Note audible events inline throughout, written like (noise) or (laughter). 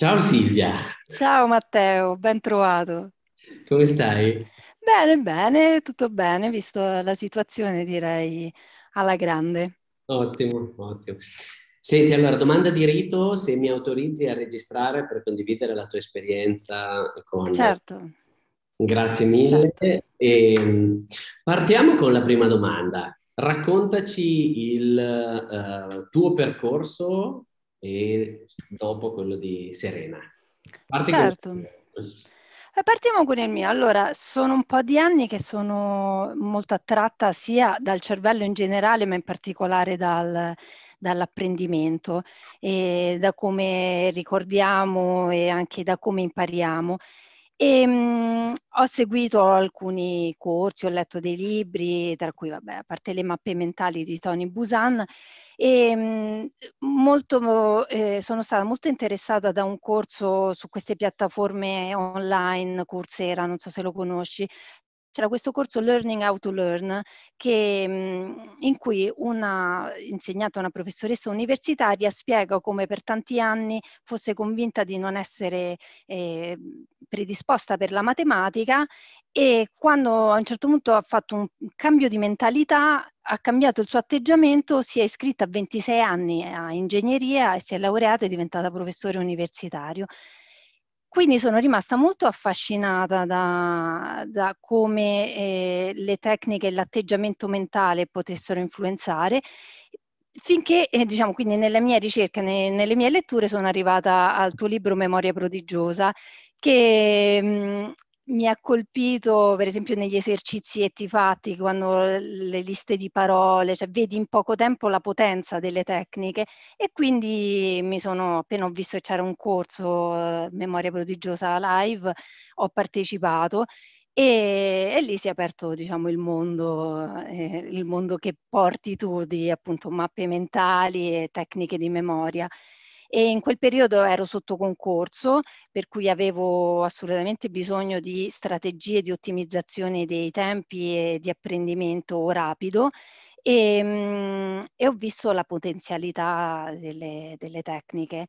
Ciao Silvia. Ciao Matteo, ben trovato. Come stai? Bene, bene, tutto bene, visto la situazione direi alla grande. Ottimo, ottimo. Senti, allora, domanda di rito, se mi autorizzi a registrare per condividere la tua esperienza con... Certo. Grazie mille. Certo. E ehm, partiamo con la prima domanda. Raccontaci il uh, tuo percorso e dopo quello di Serena. Parti certo. Con... Eh, partiamo con il mio. Allora, sono un po' di anni che sono molto attratta sia dal cervello in generale, ma in particolare dal, dall'apprendimento e da come ricordiamo e anche da come impariamo. E, ehm, mh, ho seguito alcuni corsi, ho letto dei libri, tra cui, vabbè, a parte le mappe mentali di Tony Busan, e ehm, mh, molto, eh, sono stata molto interessata da un corso su queste piattaforme online, Coursera, non so se lo conosci, c'era questo corso Learning How to Learn che, mhmm, in cui una insegnata, una professoressa universitaria spiega come per tanti anni fosse convinta di non essere eh, predisposta per la matematica e quando a un certo punto ha fatto un cambio di mentalità ha cambiato il suo atteggiamento, si è iscritta a 26 anni a ingegneria e si è laureata e è diventata professore universitario. Quindi sono rimasta molto affascinata da, da come eh, le tecniche e l'atteggiamento mentale potessero influenzare finché, eh, diciamo, quindi nella mia ricerca, ne, nelle mie letture sono arrivata al tuo libro Memoria prodigiosa, che mh, mm, mi ha colpito per esempio negli esercizietti fatti quando le liste di parole, cioè vedi in poco tempo la potenza delle tecniche e quindi mi sono, appena ho visto che c'era un corso eh, Memoria Prodigiosa Live, ho partecipato e, e lì si è aperto diciamo il mondo, eh, il mondo che porti tu di appunto mappe mentali e tecniche di memoria e in quel periodo ero sotto concorso, per cui avevo assolutamente bisogno di strategie di ottimizzazione dei tempi e di apprendimento rapido. E, ehm, e ho visto la potenzialità delle, delle tecniche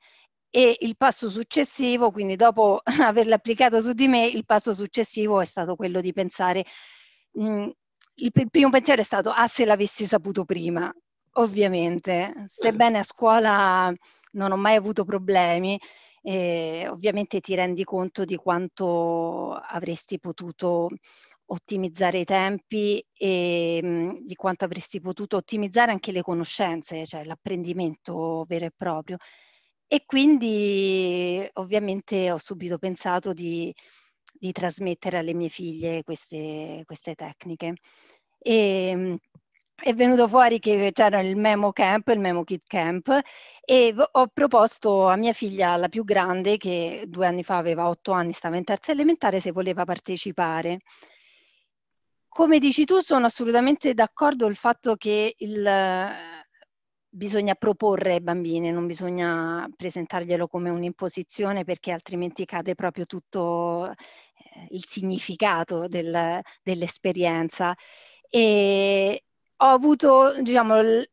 e il passo successivo, quindi dopo (laughs) averla applicata su di me, il passo successivo è stato quello di pensare, mh, mm, il, il, primo pensiero è stato, ah se l'avessi saputo prima, ovviamente, mm. sebbene a scuola non ho mai avuto problemi, eh, ovviamente ti rendi conto di quanto avresti potuto ottimizzare i tempi e mh, mm, di quanto avresti potuto ottimizzare anche le conoscenze, cioè l'apprendimento vero e proprio. E quindi ovviamente ho subito pensato di, di trasmettere alle mie figlie queste, queste tecniche. E, mh, mm, è venuto fuori che c'era il Memo Camp, il Memo Kit Camp e ho proposto a mia figlia, la più grande, che due anni fa aveva otto anni, stava in terza elementare, se voleva partecipare. Come dici tu, sono assolutamente d'accordo sul fatto che il, bisogna proporre ai bambini, non bisogna presentarglielo come un'imposizione perché altrimenti cade proprio tutto eh, il significato del, dell'esperienza. E ho avuto, diciamo, l-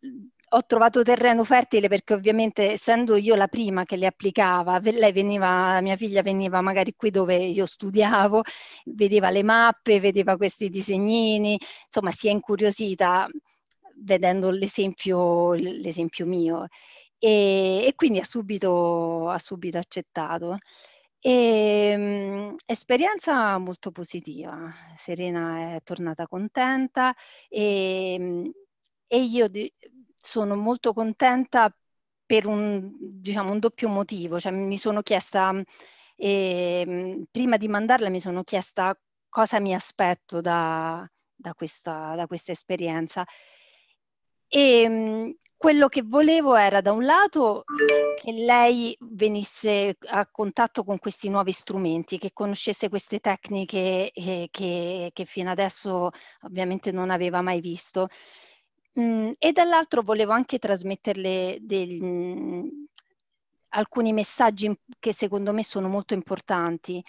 ho trovato terreno fertile perché ovviamente essendo io la prima che le applicava, lei veniva, mia figlia veniva magari qui dove io studiavo, vedeva le mappe, vedeva questi disegnini, insomma si è incuriosita vedendo l'esempio, l'esempio mio e, e quindi ha subito, ha subito accettato. E, ehm, mh, esperienza molto positiva, Serena è tornata contenta e, ehm, mh, e io di, sono molto contenta per un, diciamo, un doppio motivo, cioè mi sono chiesta, eh, prima di mandarla mi sono chiesta cosa mi aspetto da, da, questa, da questa, esperienza e ehm, quello che volevo era da un lato che lei venisse a contatto con questi nuovi strumenti, che conoscesse queste tecniche eh, che, che fino adesso ovviamente non aveva mai visto Mm, e dall'altro volevo anche trasmetterle del, alcuni messaggi che secondo me sono molto importanti,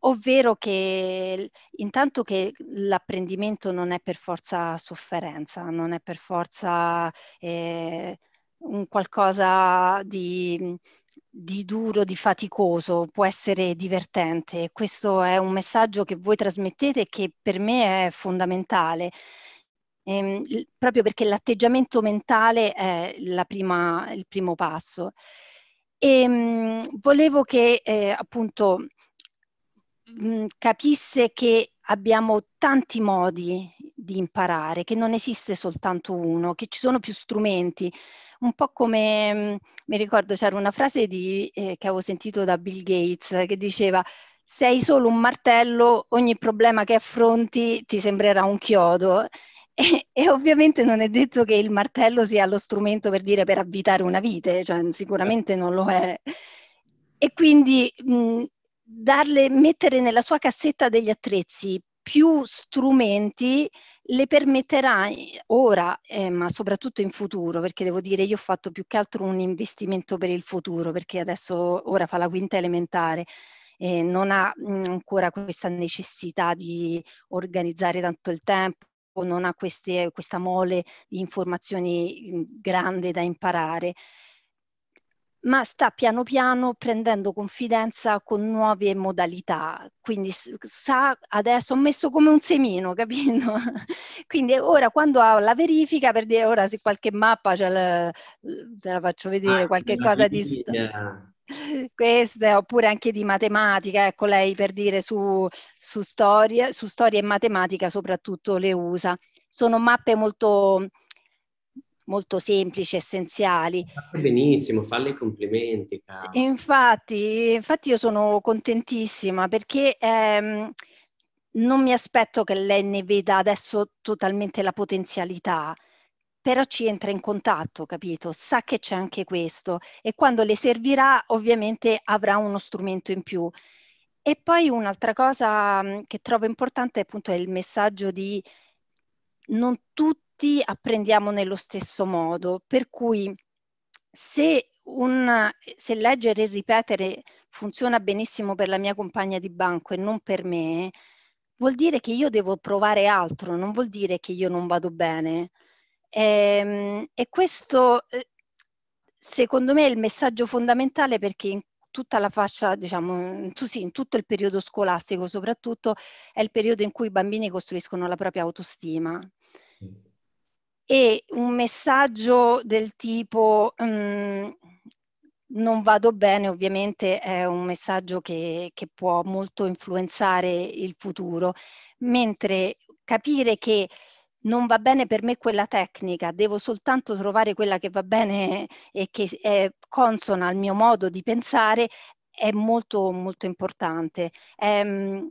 ovvero che intanto che l'apprendimento non è per forza sofferenza, non è per forza eh, un qualcosa di, di duro, di faticoso, può essere divertente. Questo è un messaggio che voi trasmettete e che per me è fondamentale ehm, proprio perché l'atteggiamento mentale è prima, il primo passo. E, ehm, mh, volevo che eh, appunto mh, mm, capisse che abbiamo tanti modi di imparare, che non esiste soltanto uno, che ci sono più strumenti. Un po' come, mm, mi ricordo, c'era una frase di, eh, che avevo sentito da Bill Gates che diceva sei solo un martello, ogni problema che affronti ti sembrerà un chiodo. E, e, ovviamente non è detto che il martello sia lo strumento per dire per abitare una vite, cioè sicuramente non lo è. E quindi mh, darle, mettere nella sua cassetta degli attrezzi più strumenti le permetterà ora, eh, ma soprattutto in futuro, perché devo dire io ho fatto più che altro un investimento per il futuro, perché adesso ora fa la quinta elementare. E non ha ancora questa necessità di organizzare tanto il tempo, non ha queste, questa mole di informazioni mm, grande da imparare, ma sta piano piano prendendo confidenza con nuove modalità, quindi sa adesso ho messo come un semino, (laughs) capito? quindi ora quando ha la verifica, per dire ora se qualche mappa ce la, ce la faccio vedere, ah, qualche cosa di... Via queste, oppure anche di matematica, ecco lei per dire su, su, storia, su storia e matematica soprattutto le usa. Sono mappe molto, molto semplici, essenziali. Benissimo, falle i complimenti. Infatti, infatti io sono contentissima perché ehm, non mi aspetto che lei ne veda adesso totalmente la potenzialità, però ci entra in contatto, capito? Sa che c'è anche questo e quando le servirà ovviamente avrà uno strumento in più. E poi un'altra cosa mm, che trovo importante appunto è il messaggio di non tutti apprendiamo nello stesso modo, per cui se, un, se leggere e ripetere funziona benissimo per la mia compagna di banco e non per me, vuol dire che io devo provare altro, non vuol dire che io non vado bene. Ehm, e, questo eh, secondo me è il messaggio fondamentale perché in tutta la fascia, diciamo, in, tutto il periodo scolastico soprattutto, è il periodo in cui i bambini costruiscono la propria autostima. E un messaggio del tipo mm, non vado bene ovviamente è un messaggio che, che può molto influenzare il futuro, mentre capire che non va bene per me quella tecnica, devo soltanto trovare quella che va bene (laughs) e che è consona al mio modo di pensare, è molto molto importante. Ehm,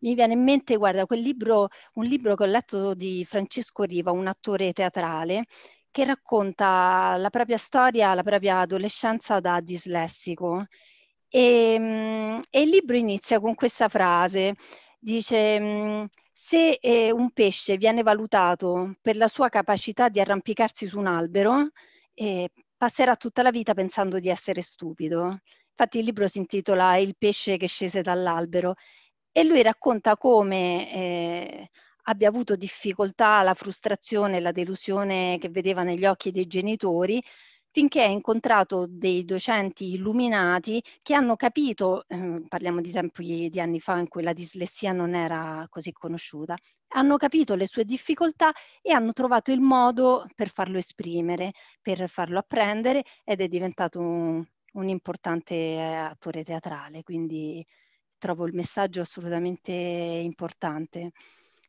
mi viene in mente, guarda, quel libro, un libro che ho letto di Francesco Riva, un attore teatrale, che racconta la propria storia, la propria adolescenza da dislessico. E, ehm, e il libro inizia con questa frase, dice se eh, un pesce viene valutato per la sua capacità di arrampicarsi su un albero, eh, passerà tutta la vita pensando di essere stupido. Infatti il libro si intitola Il pesce che scese dall'albero e lui racconta come eh, abbia avuto difficoltà, la frustrazione, la delusione che vedeva negli occhi dei genitori finché ha incontrato dei docenti illuminati che hanno capito, eh, parliamo di tempi di anni fa in cui la dislessia non era così conosciuta, hanno capito le sue difficoltà e hanno trovato il modo per farlo esprimere, per farlo apprendere ed è diventato un, un importante attore teatrale, quindi trovo il messaggio assolutamente importante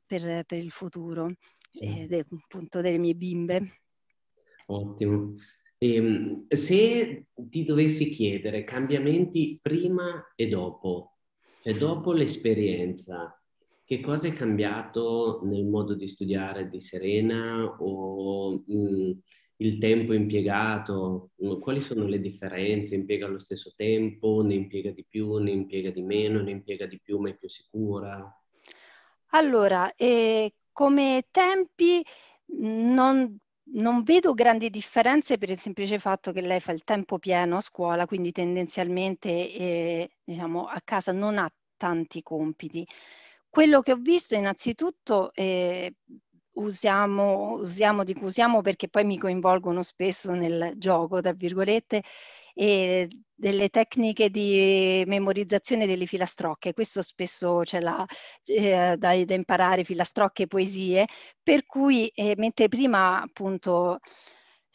per, per il futuro sì. eh, de, appunto delle mie bimbe. Ottimo. Ehm, se ti dovessi chiedere cambiamenti prima e dopo, cioè mm. dopo l'esperienza, che cosa è cambiato nel modo di studiare di Serena o mh, mm, il tempo impiegato? Mm, quali sono le differenze? Impiega lo stesso tempo? Ne impiega di più? Ne impiega di meno? Ne impiega di più ma è più sicura? Allora, eh, come tempi non non vedo grandi differenze per il semplice fatto che lei fa il tempo pieno a scuola, quindi tendenzialmente eh, diciamo, a casa non ha tanti compiti. Quello che ho visto innanzitutto eh, usiamo, usiamo, dico usiamo perché poi mi coinvolgono spesso nel gioco, tra virgolette, e delle tecniche di memorizzazione delle filastrocche, questo spesso c'è eh, da, da, imparare, filastrocche, poesie, per cui eh, mentre prima appunto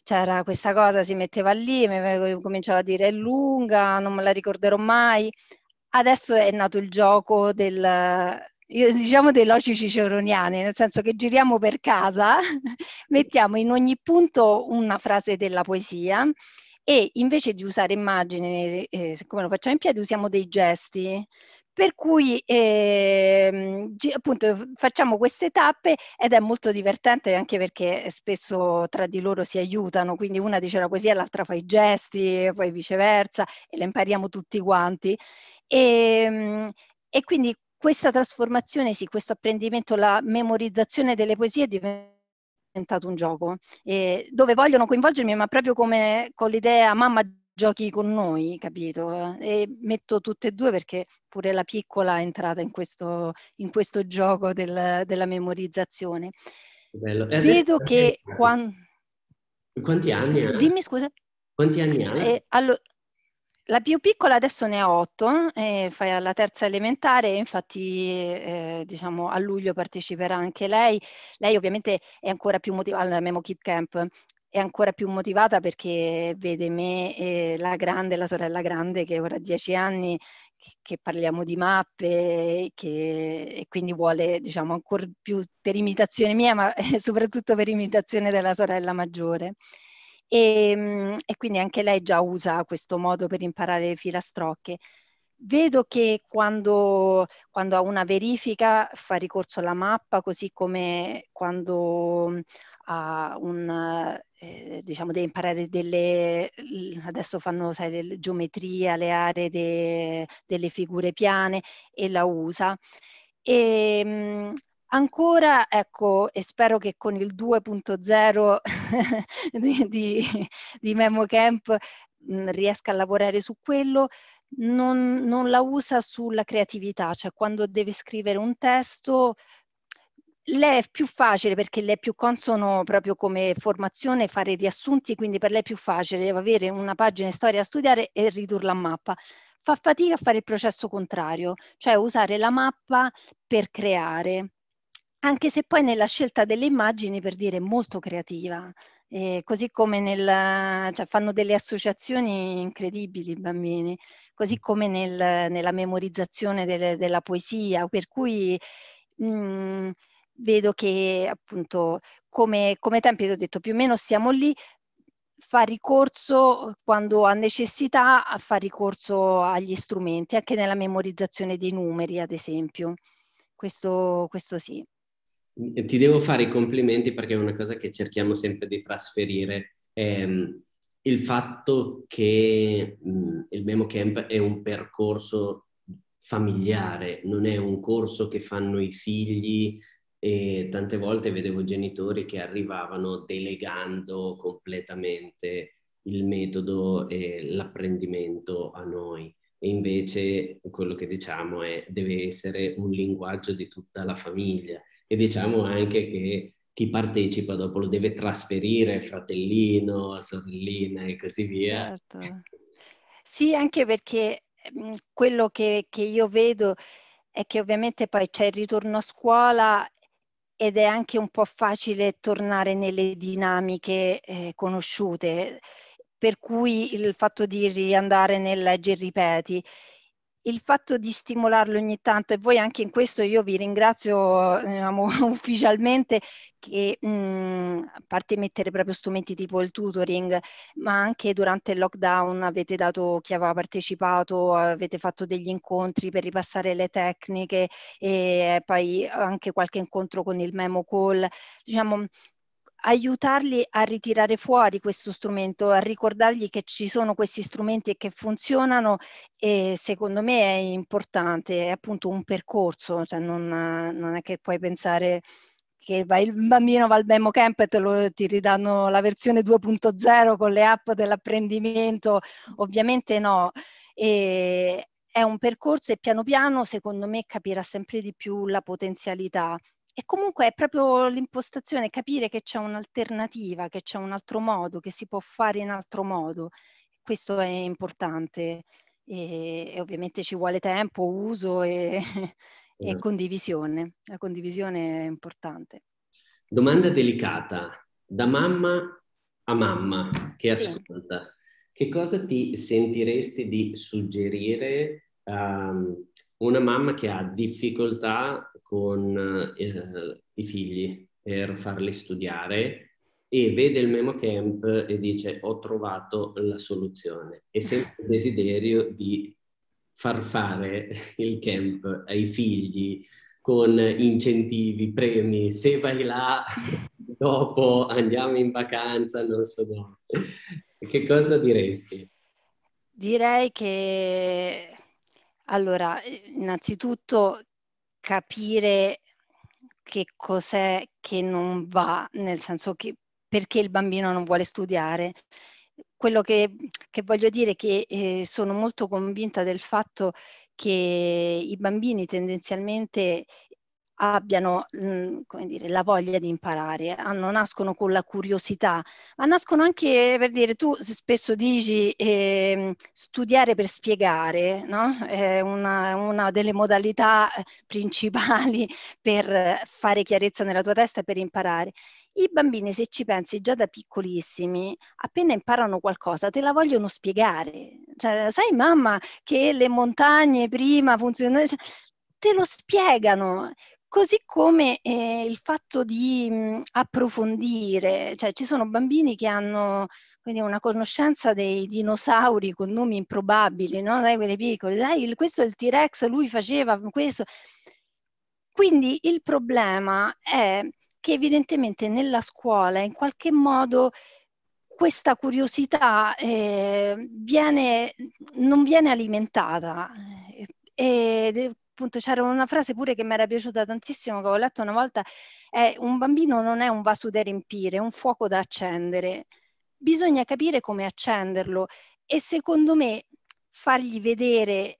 c'era questa cosa, si metteva lì, mi cominciava a dire è lunga, non me la ricorderò mai, adesso è nato il gioco del, eh, diciamo dei loci ciceroniani, nel senso che giriamo per casa, (laughs) mettiamo in ogni punto una frase della poesia e invece di usare immagini, eh, siccome lo facciamo in piedi, usiamo dei gesti. Per cui eh, appunto facciamo queste tappe ed è molto divertente anche perché spesso tra di loro si aiutano, quindi una dice la poesia, l'altra fa i gesti, poi viceversa e le impariamo tutti quanti. E, ehm, e quindi questa trasformazione, sì, questo apprendimento, la memorizzazione delle poesie diventa diventato un gioco, eh, dove vogliono coinvolgermi, ma proprio come con l'idea mamma giochi con noi, capito? E metto tutte e due perché pure la piccola è entrata in questo, in questo gioco del, della memorizzazione. Vedo che quando... Quanti anni ha? Dimmi scusa. Quanti anni ha? Eh, allora, la più piccola adesso ne ha otto, eh, fa alla terza elementare, infatti eh, diciamo, a luglio parteciperà anche lei. Lei ovviamente è ancora più motivata al Memo Kid Camp, è ancora più motivata perché vede me e la grande, la sorella grande che ora ha dieci anni, che, che parliamo di mappe che, e quindi vuole diciamo ancora più per imitazione mia, ma eh, (laughs) soprattutto per imitazione della sorella maggiore e, ehm, e quindi anche lei già usa questo modo per imparare le filastrocche. Vedo che quando, quando, ha una verifica fa ricorso alla mappa, così come quando ha un, eh, diciamo, deve imparare delle, adesso fanno sai, le geometria, le aree de, delle figure piane e la usa. E, ehm, Ancora, ecco, e spero che con il 2.0 (laughs) di, di, di Memo Camp riesca a lavorare su quello, non, non la usa sulla creatività, cioè quando deve scrivere un testo lei è più facile perché le è più consono proprio come formazione fare riassunti, quindi per lei è più facile avere una pagina di storia da studiare e ridurla a mappa. Fa fatica a fare il processo contrario, cioè usare la mappa per creare anche se poi nella scelta delle immagini, per dire, molto creativa. Eh, così come nel, cioè fanno delle associazioni incredibili i bambini, così come nel, nella memorizzazione delle, della poesia, per cui mh, mm, vedo che appunto come, come tempi, ho detto, più o meno stiamo lì, fa ricorso quando ha necessità a fare ricorso agli strumenti, anche nella memorizzazione dei numeri, ad esempio. Questo, questo sì ti devo fare i complimenti perché è una cosa che cerchiamo sempre di trasferire. Ehm, il fatto che mh, il Memo Camp è un percorso familiare, non è un corso che fanno i figli e tante volte vedevo genitori che arrivavano delegando completamente il metodo e l'apprendimento a noi. E invece quello che diciamo è deve essere un linguaggio di tutta la famiglia e diciamo anche che chi partecipa dopo lo deve trasferire fratellino, sorellina e così via. Certo. Sì, anche perché mhmm, quello che, che io vedo è che ovviamente poi c'è il ritorno a scuola ed è anche un po' facile tornare nelle dinamiche eh, conosciute, per cui il fatto di riandare nel gerripeti. ripeti il fatto di stimolarlo ogni tanto e voi anche in questo io vi ringrazio diciamo, (laughs) ufficialmente che mh, mhmm, a parte mettere proprio strumenti tipo il tutoring ma anche durante il lockdown avete dato chi aveva partecipato avete fatto degli incontri per ripassare le tecniche e poi anche qualche incontro con il memo call diciamo aiutarli a ritirare fuori questo strumento, a ricordargli che ci sono questi strumenti e che funzionano e secondo me è importante, è appunto un percorso, cioè non, non è che puoi pensare che vai, il bambino va al Bemo Camp e te lo, ti ridanno la versione 2.0 con le app dell'apprendimento, ovviamente no. E, è un percorso e piano piano secondo me capirà sempre di più la potenzialità e comunque è proprio l'impostazione, capire che c'è un'alternativa, che c'è un altro modo, che si può fare in altro modo. Questo è importante e, e ovviamente ci vuole tempo, uso e, mm. (laughs) condivisione. La condivisione è importante. Domanda delicata, da mamma a mamma che ascolta, sì. che cosa ti sentiresti di suggerire a ehm, una mamma che ha difficoltà con eh, i figli per farli studiare e vede il Memo Camp e dice ho trovato la soluzione. E sempre il desiderio di far fare (laughs) il camp ai figli con incentivi, premi, se vai là, (laughs) dopo andiamo in vacanza, non so dove. Che cosa diresti? Direi che, allora, innanzitutto capire che cos'è che non va, nel senso che perché il bambino non vuole studiare. Quello che, che voglio dire è che eh, sono molto convinta del fatto che i bambini tendenzialmente abbiano mhmm, come dire, la voglia di imparare, hanno, ah, nascono con la curiosità, ma nascono anche per dire, tu spesso dici eh, studiare per spiegare, no? è una, una delle modalità eh, principali (laughs) per fare chiarezza nella tua testa e per imparare. I bambini, se ci pensi già da piccolissimi, appena imparano qualcosa, te la vogliono spiegare. Cioè, sai mamma che le montagne prima funzionano, cioè, te lo spiegano. Così come eh, il fatto di mh, mm, approfondire, cioè ci sono bambini che hanno quindi una conoscenza dei dinosauri con nomi improbabili, no? Dai, quelli piccoli, dai, il, questo è il T-Rex, lui faceva questo. Quindi il problema è che evidentemente nella scuola in qualche modo questa curiosità eh, viene, non viene alimentata. E, appunto c'era una frase pure che mi era piaciuta tantissimo che ho letto una volta, è un bambino non è un vaso da riempire, è un fuoco da accendere. Bisogna capire come accenderlo e secondo me fargli vedere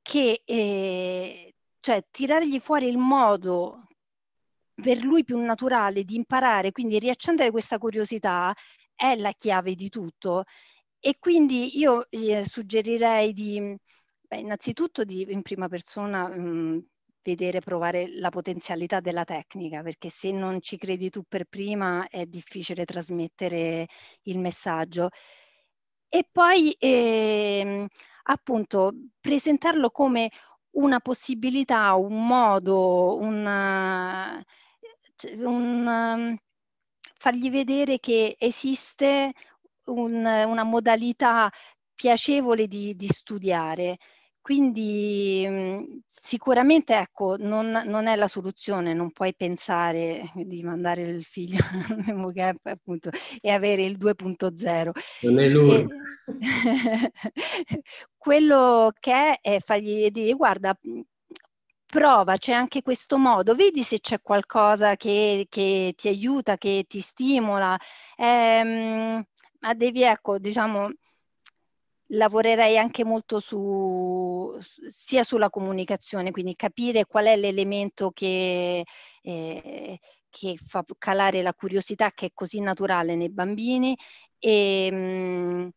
che, eh, cioè tirargli fuori il modo per lui più naturale di imparare, quindi riaccendere questa curiosità è la chiave di tutto. E quindi io eh, suggerirei di Beh, innanzitutto di, in prima persona mh, mhmm, vedere, provare la potenzialità della tecnica, perché se non ci credi tu per prima è difficile trasmettere il messaggio. E poi eh, appunto presentarlo come una possibilità, un modo, una, cioè, un, fargli vedere che esiste un, una modalità piacevole di, di studiare quindi sicuramente ecco, non, non, è la soluzione, non puoi pensare di mandare il figlio al (laughs) memo camp appunto e avere il 2.0. Non è lui. E, (laughs) quello che è è fargli dire guarda prova, c'è anche questo modo, vedi se c'è qualcosa che, che ti aiuta, che ti stimola, ehm, ma devi ecco diciamo lavorerei anche molto su, sia sulla comunicazione, quindi capire qual è l'elemento che, eh, che fa calare la curiosità che è così naturale nei bambini e, mm,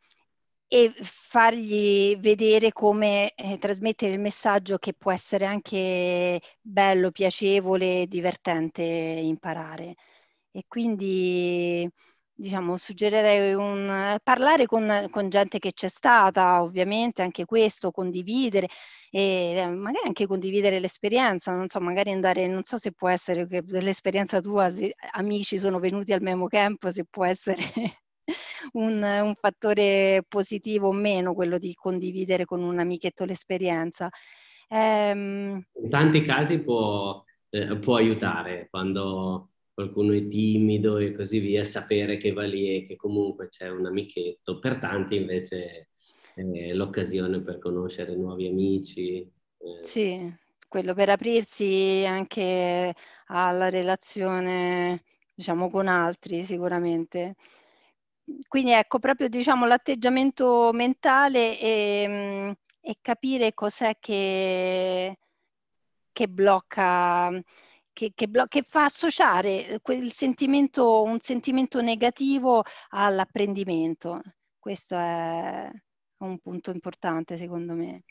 e fargli vedere come eh, trasmettere il messaggio che può essere anche bello, piacevole, divertente imparare. E quindi diciamo, suggerirei un, parlare con, con, gente che c'è stata, ovviamente anche questo, condividere e eh, magari anche condividere l'esperienza, non so, magari andare, non so se può essere che l'esperienza tua, se amici sono venuti al Memo Camp, se può essere (laughs) un, un fattore positivo o meno quello di condividere con un amichetto l'esperienza. Ehm... In tanti casi può, eh, può aiutare quando qualcuno è timido e così via, sapere che va lì e che comunque c'è un amichetto. Per tanti invece è l'occasione per conoscere nuovi amici. Eh. Sì, quello per aprirsi anche alla relazione, diciamo, con altri sicuramente. Quindi ecco, proprio diciamo l'atteggiamento mentale e, mm, e capire cos'è che, che blocca che, che, che fa associare eh, sentimento, un sentimento negativo all'apprendimento. Questo è un punto importante secondo me.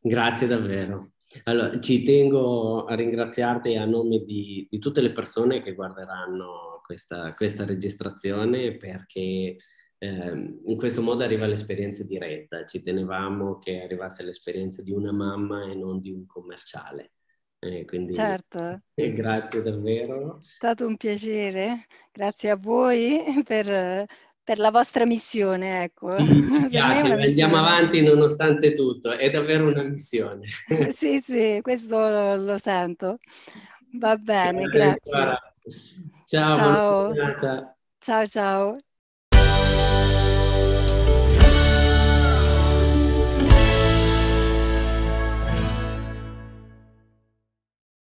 Grazie davvero. Allora, ci tengo a ringraziarti a nome di, di tutte le persone che guarderanno questa, questa registrazione perché eh, in questo modo arriva l'esperienza diretta. Ci tenevamo che arrivasse l'esperienza di una mamma e non di un commerciale. Eh, quindi certo. Eh, grazie davvero. È stato un piacere, grazie a voi (laughs) per, per la vostra missione, ecco. (laughs) Piace, andiamo avanti nonostante tutto, è davvero una missione. (laughs) sì, sì, questo lo, lo sento. Va bene, grazie. grazie. Ciao, ciao. ciao, ciao.